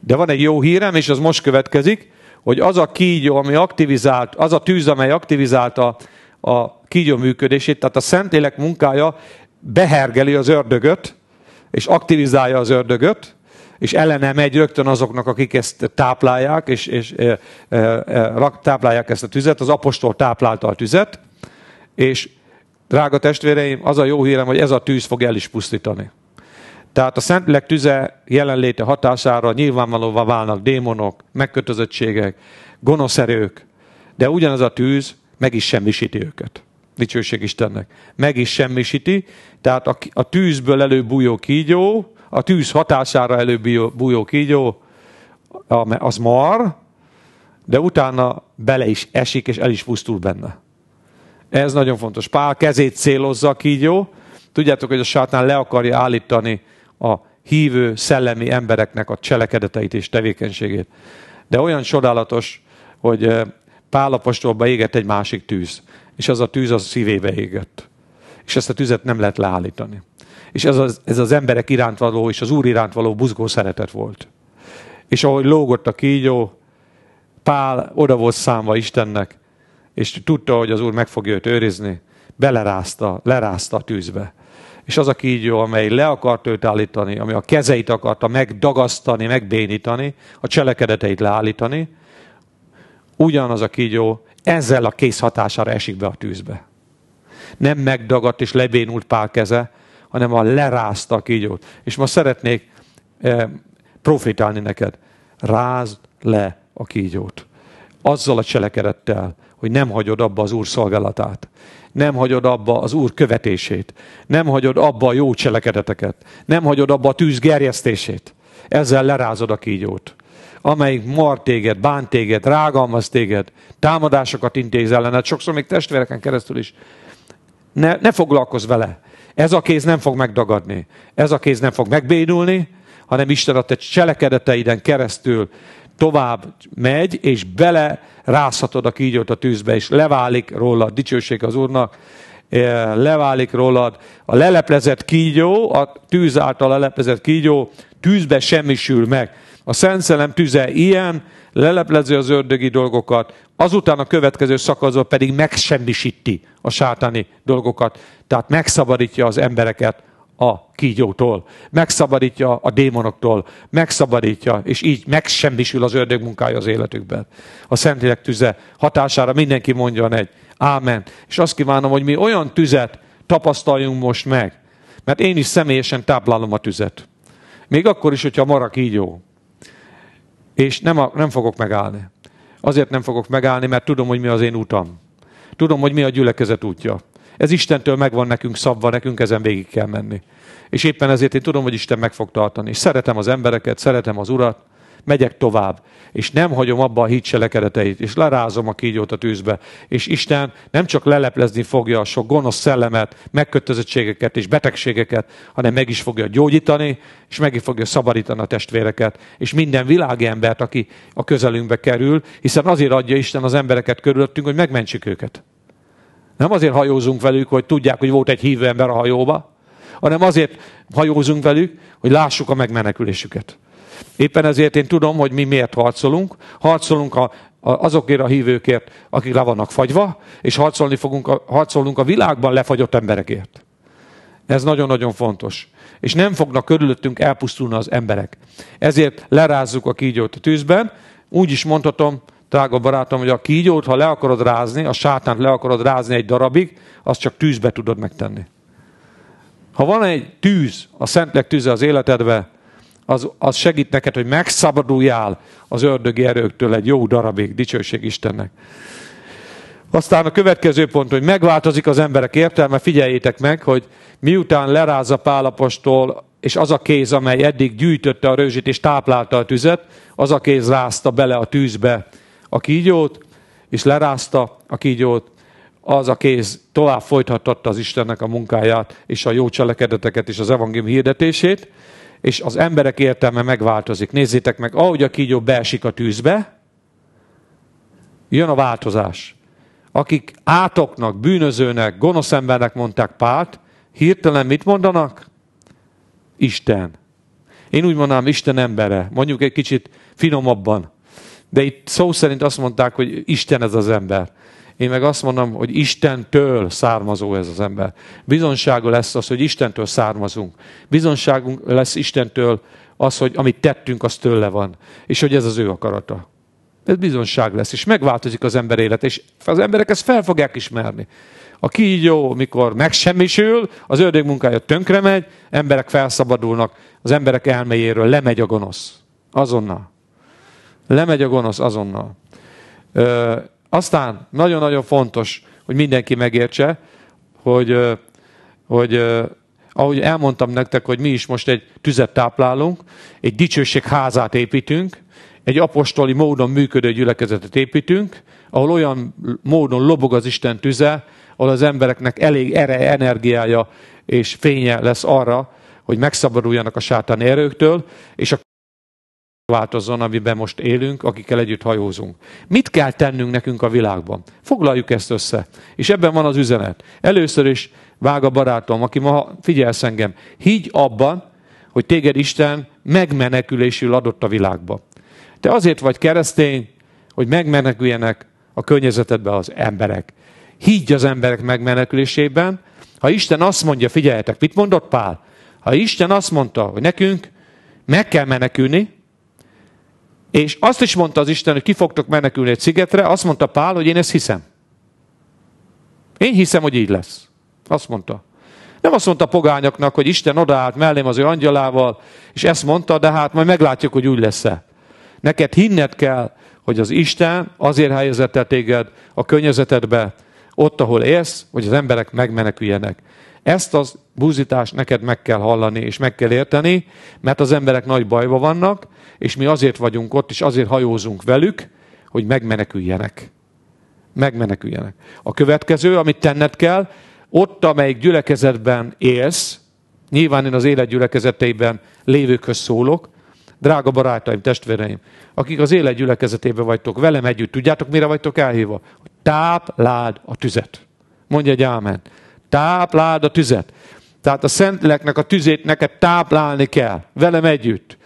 de van egy jó hírem, és az most következik, hogy az a kígyó, ami aktivizált, az a tűz, amely aktivizálta a kígyó működését, tehát a Szentlélek munkája behergeli az ördögöt, és aktivizálja az ördögöt, és ellene megy rögtön azoknak, akik ezt táplálják, és, és e, e, e, táplálják ezt a tüzet. Az apostol táplálta a tüzet, és drága testvéreim, az a jó hírem, hogy ez a tűz fog el is pusztítani. Tehát a Szentlélek tüze jelenléte hatására nyilvánvalóvá válnak démonok, megkötözöttségek, gonosz erők, de ugyanaz a tűz meg is semmisíti őket. Dicsőség Istennek. Meg is semmisíti, tehát a, a tűzből előbújó kígyó a tűz hatására előbb bújó kígyó, az mar, de utána bele is esik, és el is pusztul benne. Ez nagyon fontos. Pál kezét célozza a kígyó. Tudjátok, hogy a sátán le akarja állítani a hívő szellemi embereknek a cselekedeteit és tevékenységét. De olyan csodálatos, hogy Pálapostolba égett egy másik tűz, és az a tűz az szívébe égett. És ezt a tüzet nem lehet leállítani és ez az, ez az emberek iránt való és az Úr iránt való buzgó szeretet volt. És ahogy lógott a kígyó, Pál oda volt számva Istennek, és tudta, hogy az Úr meg fogja őt őrizni, belerázta, lerázta a tűzbe. És az a kígyó, amely le akart őt állítani, ami a kezeit akarta megdagasztani, megbénítani, a cselekedeteit leállítani, ugyanaz a kígyó ezzel a kész hatására esik be a tűzbe. Nem megdagadt és lebénult pál keze, hanem a lerázta a kígyót. És ma szeretnék eh, profitálni neked. Rázd le a kígyót. Azzal a cselekedettel, hogy nem hagyod abba az Úr szolgálatát. Nem hagyod abba az Úr követését. Nem hagyod abba a jó cselekedeteket. Nem hagyod abba a tűz gerjesztését. Ezzel lerázod a kígyót amelyik mar téged, bánt téged, rágalmaz téged, támadásokat intéz ellened, sokszor még testvéreken keresztül is. Ne, ne foglalkozz vele, ez a kéz nem fog megdagadni, ez a kéz nem fog megbénulni, hanem Isten a te cselekedeteiden keresztül tovább megy, és bele rászhatod a kígyót a tűzbe, és leválik rólad, dicsőség az Úrnak, leválik rólad. A leleplezett kígyó, a tűz által leleplezett kígyó tűzbe semmisül meg. A Szent Szelem tüze ilyen, leleplezi az ördögi dolgokat, azután a következő szakaszban pedig megsemmisíti a sátáni dolgokat, tehát megszabadítja az embereket a kígyótól, megszabadítja a démonoktól, megszabadítja, és így megsemmisül az ördög munkája az életükben. A Szentlélek tüze hatására mindenki mondja egy ámen. És azt kívánom, hogy mi olyan tüzet tapasztaljunk most meg, mert én is személyesen táplálom a tüzet. Még akkor is, hogyha így jó. És nem, a, nem fogok megállni. Azért nem fogok megállni, mert tudom, hogy mi az én útam. Tudom, hogy mi a gyülekezet útja. Ez Istentől megvan nekünk szabva, nekünk ezen végig kell menni. És éppen ezért én tudom, hogy Isten meg fog tartani. És szeretem az embereket, szeretem az Urat, megyek tovább, és nem hagyom abba a hit cselekedeteit, és lerázom a kígyót a tűzbe, és Isten nem csak leleplezni fogja a sok gonosz szellemet, megkötözöttségeket és betegségeket, hanem meg is fogja gyógyítani, és meg is fogja szabadítani a testvéreket, és minden világembert, aki a közelünkbe kerül, hiszen azért adja Isten az embereket körülöttünk, hogy megmentsük őket. Nem azért hajózunk velük, hogy tudják, hogy volt egy hívő ember a hajóba, hanem azért hajózunk velük, hogy lássuk a megmenekülésüket. Éppen ezért én tudom, hogy mi miért harcolunk. Harcolunk a, a, azokért a hívőkért, akik le vannak fagyva, és harcolni fogunk a, harcolunk a világban lefagyott emberekért. Ez nagyon-nagyon fontos. És nem fognak körülöttünk elpusztulni az emberek. Ezért lerázzuk a kígyót a tűzben. Úgy is mondhatom, drága barátom, hogy a kígyót, ha le akarod rázni, a sátánt le akarod rázni egy darabig, azt csak tűzbe tudod megtenni. Ha van egy tűz, a szentleg tűze az életedbe, az, az segít neked, hogy megszabaduljál az ördögi erőktől egy jó darabig, dicsőség Istennek. Aztán a következő pont, hogy megváltozik az emberek értelme, figyeljétek meg, hogy miután lerázza Pálapostól, és az a kéz, amely eddig gyűjtötte a rőzsit és táplálta a tüzet, az a kéz rázta bele a tűzbe a kígyót, és lerázta a kígyót, az a kéz tovább folytathatta az Istennek a munkáját, és a jó cselekedeteket, és az evangélium hirdetését és az emberek értelme megváltozik. Nézzétek meg, ahogy a kígyó beesik a tűzbe, jön a változás. Akik átoknak, bűnözőnek, gonosz embernek mondták Pált, hirtelen mit mondanak? Isten. Én úgy mondanám, Isten embere. Mondjuk egy kicsit finomabban. De itt szó szerint azt mondták, hogy Isten ez az ember. Én meg azt mondom, hogy Istentől származó ez az ember. Bizonsága lesz az, hogy Istentől származunk. Bizonságunk lesz Istentől az, hogy amit tettünk, az tőle van. És hogy ez az ő akarata. Ez bizonság lesz, és megváltozik az ember élet, és az emberek ezt fel fogják ismerni. A kígyó, mikor megsemmisül, az ördög munkája tönkre megy, emberek felszabadulnak, az emberek elméjéről lemegy a gonosz. Azonnal. Lemegy a gonosz azonnal. Ö, aztán nagyon-nagyon fontos, hogy mindenki megértse, hogy, hogy ahogy elmondtam nektek, hogy mi is most egy tüzet táplálunk, egy dicsőség házát építünk, egy apostoli módon működő gyülekezetet építünk, ahol olyan módon lobog az Isten tüze, ahol az embereknek elég ere, energiája és fénye lesz arra, hogy megszabaduljanak a sátán erőktől, és a változzon, amiben most élünk, akikkel együtt hajózunk. Mit kell tennünk nekünk a világban? Foglaljuk ezt össze. És ebben van az üzenet. Először is a barátom, aki ma figyelsz engem, higgy abban, hogy téged Isten megmenekülésül adott a világba. Te azért vagy keresztény, hogy megmeneküljenek a környezetedbe az emberek. Higgy az emberek megmenekülésében. Ha Isten azt mondja, figyeljetek, mit mondott Pál? Ha Isten azt mondta, hogy nekünk meg kell menekülni, és azt is mondta az Isten, hogy ki fogtok menekülni egy szigetre, azt mondta Pál, hogy én ezt hiszem. Én hiszem, hogy így lesz. Azt mondta. Nem azt mondta pogányoknak, hogy Isten odaállt mellém az ő angyalával, és ezt mondta, de hát majd meglátjuk, hogy úgy lesz-e. Neked hinned kell, hogy az Isten azért helyezett el téged a környezetedbe, ott, ahol élsz, hogy az emberek megmeneküljenek. Ezt az búzítást neked meg kell hallani, és meg kell érteni, mert az emberek nagy bajba vannak, és mi azért vagyunk ott, és azért hajózunk velük, hogy megmeneküljenek. Megmeneküljenek. A következő, amit tenned kell, ott, amelyik gyülekezetben élsz, nyilván én az élet gyülekezeteiben lévőkhöz szólok, drága barátaim, testvéreim, akik az élet gyülekezetében vagytok, velem együtt, tudjátok, mire vagytok elhívva? Tápláld a tüzet. Mondja egy ámen. Tápláld a tüzet. Tehát a Szentléleknek a tüzét neked táplálni kell, velem együtt.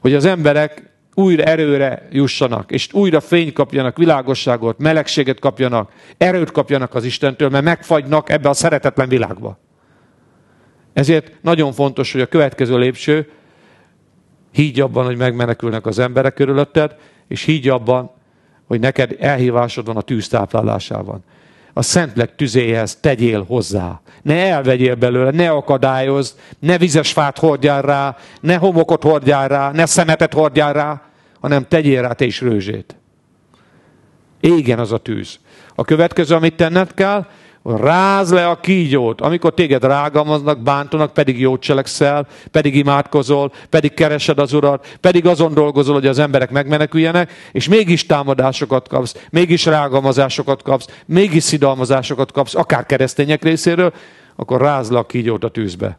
Hogy az emberek újra erőre jussanak, és újra fény kapjanak, világosságot, melegséget kapjanak, erőt kapjanak az Istentől, mert megfagynak ebbe a szeretetlen világba. Ezért nagyon fontos, hogy a következő lépcső higgy abban, hogy megmenekülnek az emberek körülötted, és higgy abban, hogy neked elhívásod van a tűz táplálásában a szentleg tüzéhez tegyél hozzá. Ne elvegyél belőle, ne akadályozd, ne vizes fát hordjál rá, ne homokot hordjál rá, ne szemetet hordjál rá, hanem tegyél rá te is rőzsét. Égen az a tűz. A következő, amit tenned kell, Ráz le a kígyót, amikor téged rágalmaznak, bántanak, pedig jót cselekszel, pedig imádkozol, pedig keresed az urat, pedig azon dolgozol, hogy az emberek megmeneküljenek, és mégis támadásokat kapsz, mégis rágalmazásokat kapsz, mégis szidalmazásokat kapsz, akár keresztények részéről, akkor ráz le a kígyót a tűzbe.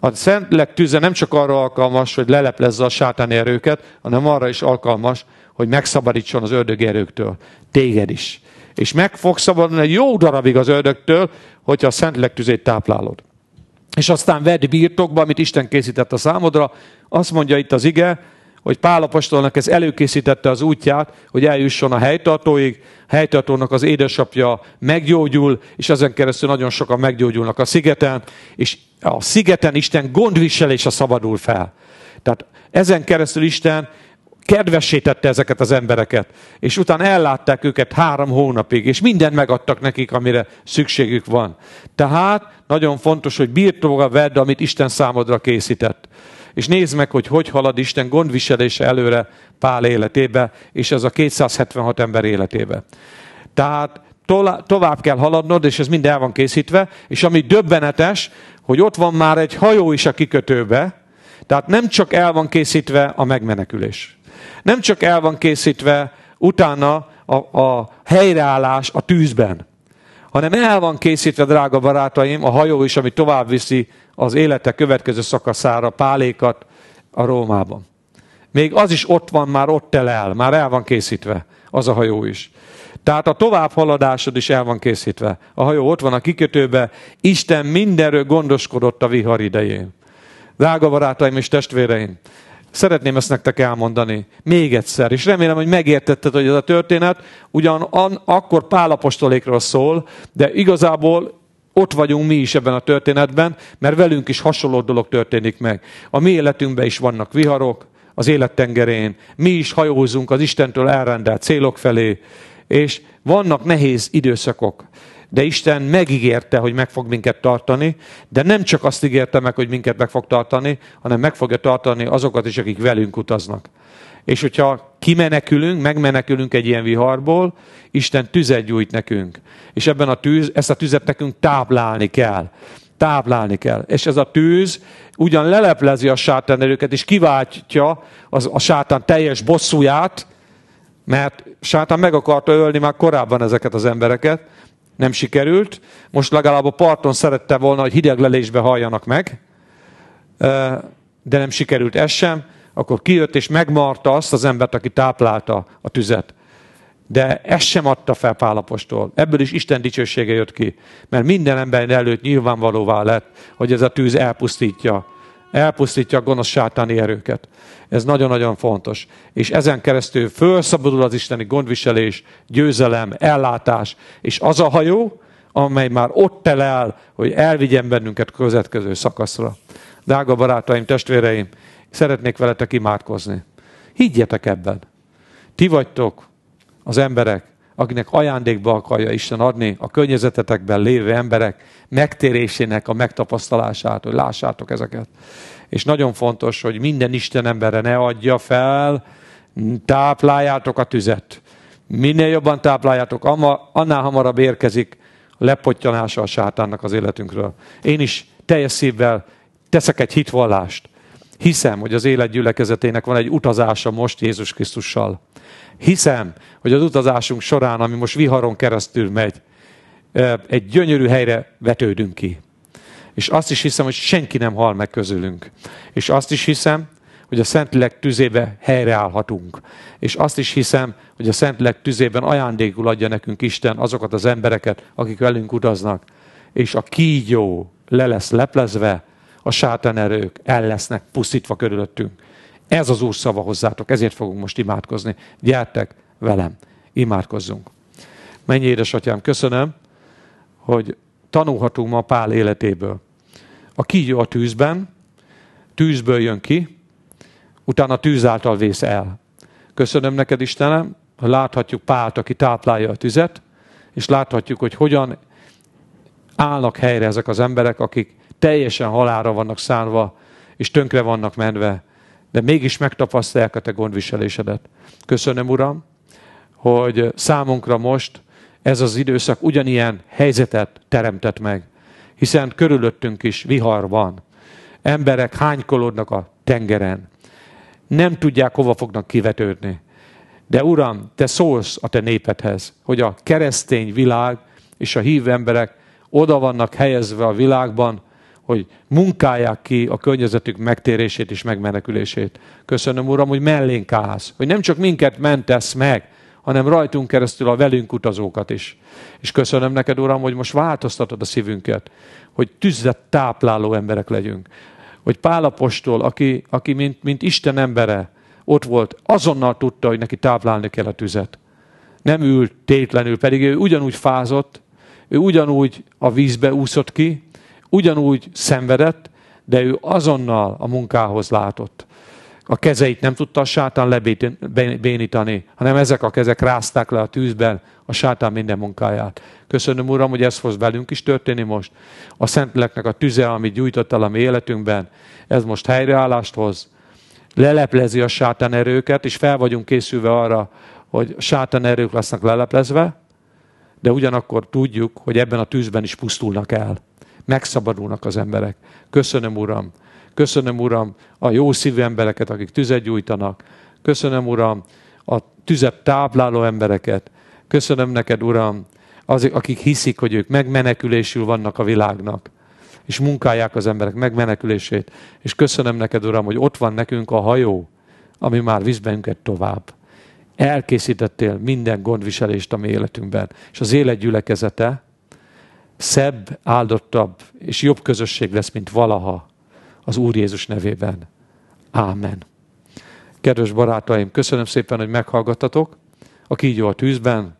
A Szent tűze nem csak arra alkalmas, hogy leleplezze a sátáni erőket, hanem arra is alkalmas, hogy megszabadítson az ördög erőktől. Téged is és meg fogsz szabadulni egy jó darabig az ördögtől, hogyha a Szent tüzét táplálod. És aztán vedd birtokba, amit Isten készített a számodra. Azt mondja itt az ige, hogy Pálapostolnak ez előkészítette az útját, hogy eljusson a helytartóig, a helytartónak az édesapja meggyógyul, és ezen keresztül nagyon sokan meggyógyulnak a szigeten, és a szigeten Isten gondviselése szabadul fel. Tehát ezen keresztül Isten kedvesítette ezeket az embereket, és utána ellátták őket három hónapig, és mindent megadtak nekik, amire szükségük van. Tehát nagyon fontos, hogy birtokba vedd, amit Isten számodra készített. És nézd meg, hogy hogy halad Isten gondviselése előre Pál életébe, és ez a 276 ember életébe. Tehát tovább kell haladnod, és ez mind el van készítve, és ami döbbenetes, hogy ott van már egy hajó is a kikötőbe, tehát nem csak el van készítve a megmenekülés nem csak el van készítve utána a, a helyreállás a tűzben, hanem el van készítve, drága barátaim, a hajó is, ami tovább viszi az élete következő szakaszára pálékat a Rómában. Még az is ott van, már ott el, már el van készítve az a hajó is. Tehát a továbbhaladásod is el van készítve. A hajó ott van a kikötőbe, Isten mindenről gondoskodott a vihar idején. Drága barátaim és testvéreim, Szeretném ezt nektek elmondani. Még egyszer. És remélem, hogy megértetted, hogy ez a történet ugyan an, akkor pálapostolékról szól, de igazából ott vagyunk mi is ebben a történetben, mert velünk is hasonló dolog történik meg. A mi életünkben is vannak viharok, az élettengerén, mi is hajózunk az Istentől elrendelt célok felé, és vannak nehéz időszakok de Isten megígérte, hogy meg fog minket tartani, de nem csak azt ígérte meg, hogy minket meg fog tartani, hanem meg fogja tartani azokat is, akik velünk utaznak. És hogyha kimenekülünk, megmenekülünk egy ilyen viharból, Isten tüzet gyújt nekünk. És ebben a tűz, ezt a tüzet nekünk táplálni kell. Táplálni kell. És ez a tűz ugyan leleplezi a sátán erőket, és kiváltja az, a sátán teljes bosszúját, mert sátán meg akarta ölni már korábban ezeket az embereket, nem sikerült. Most legalább a parton szerette volna, hogy hideg lelésbe halljanak meg, de nem sikerült ez sem. Akkor kijött és megmarta azt az embert, aki táplálta a tüzet. De ez sem adta fel Pálapostól. Ebből is Isten dicsősége jött ki. Mert minden ember előtt nyilvánvalóvá lett, hogy ez a tűz elpusztítja Elpusztítja a gonosz sátáni erőket. Ez nagyon-nagyon fontos. És ezen keresztül fölszabadul az isteni gondviselés, győzelem, ellátás, és az a hajó, amely már ott telel, hogy elvigyen bennünket következő szakaszra. Drága barátaim, testvéreim, szeretnék veletek imádkozni. Higgyetek ebben. Ti vagytok az emberek, akinek ajándékba akarja Isten adni a környezetetekben lévő emberek megtérésének a megtapasztalását, hogy lássátok ezeket. És nagyon fontos, hogy minden Isten emberre ne adja fel, tápláljátok a tüzet. Minél jobban tápláljátok, annál hamarabb érkezik a lepottyanása a sátánnak az életünkről. Én is teljes szívvel teszek egy hitvallást. Hiszem, hogy az élet gyülekezetének van egy utazása most Jézus Krisztussal. Hiszem, hogy az utazásunk során, ami most viharon keresztül megy, egy gyönyörű helyre vetődünk ki. És azt is hiszem, hogy senki nem hal meg közülünk. És azt is hiszem, hogy a Szentlélek tüzébe helyreállhatunk. És azt is hiszem, hogy a Szentlélek tüzében ajándékul adja nekünk Isten azokat az embereket, akik velünk utaznak. És a kígyó le lesz leplezve, a sátán erők el lesznek pusztítva körülöttünk. Ez az Úr szava hozzátok, ezért fogunk most imádkozni. Gyertek velem, imádkozzunk. Mennyi édesatyám, köszönöm, hogy tanulhatunk ma Pál életéből. A kígyó a tűzben, tűzből jön ki, utána tűz által vész el. Köszönöm neked, Istenem, hogy láthatjuk Pált, aki táplálja a tüzet, és láthatjuk, hogy hogyan állnak helyre ezek az emberek, akik teljesen halára vannak szállva, és tönkre vannak menve de mégis megtapasztalják a te gondviselésedet. Köszönöm, Uram, hogy számunkra most ez az időszak ugyanilyen helyzetet teremtett meg, hiszen körülöttünk is vihar van. Emberek hánykolódnak a tengeren. Nem tudják, hova fognak kivetődni. De Uram, Te szólsz a Te népedhez, hogy a keresztény világ és a hív emberek oda vannak helyezve a világban, hogy munkálják ki a környezetük megtérését és megmenekülését. Köszönöm, Uram, hogy mellénk állsz, hogy nem csak minket mentesz meg, hanem rajtunk keresztül a velünk utazókat is. És köszönöm neked, Uram, hogy most változtatod a szívünket, hogy tüzet tápláló emberek legyünk. Hogy Pálapostól, aki, aki mint, mint Isten embere ott volt, azonnal tudta, hogy neki táplálni kell a tüzet. Nem ült tétlenül, pedig ő ugyanúgy fázott, ő ugyanúgy a vízbe úszott ki, ugyanúgy szenvedett, de ő azonnal a munkához látott. A kezeit nem tudta a sátán lebénítani, hanem ezek a kezek rázták le a tűzben a sátán minden munkáját. Köszönöm, Uram, hogy ez fog velünk is történni most. A Szentleknek a tüze, amit gyújtott el a mi életünkben, ez most helyreállást hoz, leleplezi a sátán erőket, és fel vagyunk készülve arra, hogy sátán erők lesznek leleplezve, de ugyanakkor tudjuk, hogy ebben a tűzben is pusztulnak el megszabadulnak az emberek. Köszönöm, Uram! Köszönöm, Uram, a jó szívű embereket, akik tüzet gyújtanak. Köszönöm, Uram, a tüzet tápláló embereket. Köszönöm neked, Uram, azok, akik hiszik, hogy ők megmenekülésül vannak a világnak, és munkálják az emberek megmenekülését. És köszönöm neked, Uram, hogy ott van nekünk a hajó, ami már visz bennünket tovább. Elkészítettél minden gondviselést a mi életünkben. És az élet gyülekezete, szebb, áldottabb és jobb közösség lesz, mint valaha az Úr Jézus nevében. Ámen. Kedves barátaim, köszönöm szépen, hogy meghallgattatok. A kígyó a tűzben,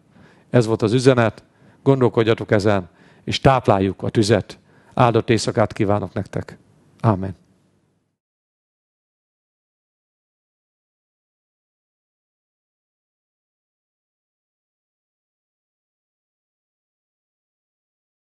ez volt az üzenet, gondolkodjatok ezen, és tápláljuk a tüzet. Áldott éjszakát kívánok nektek. Ámen.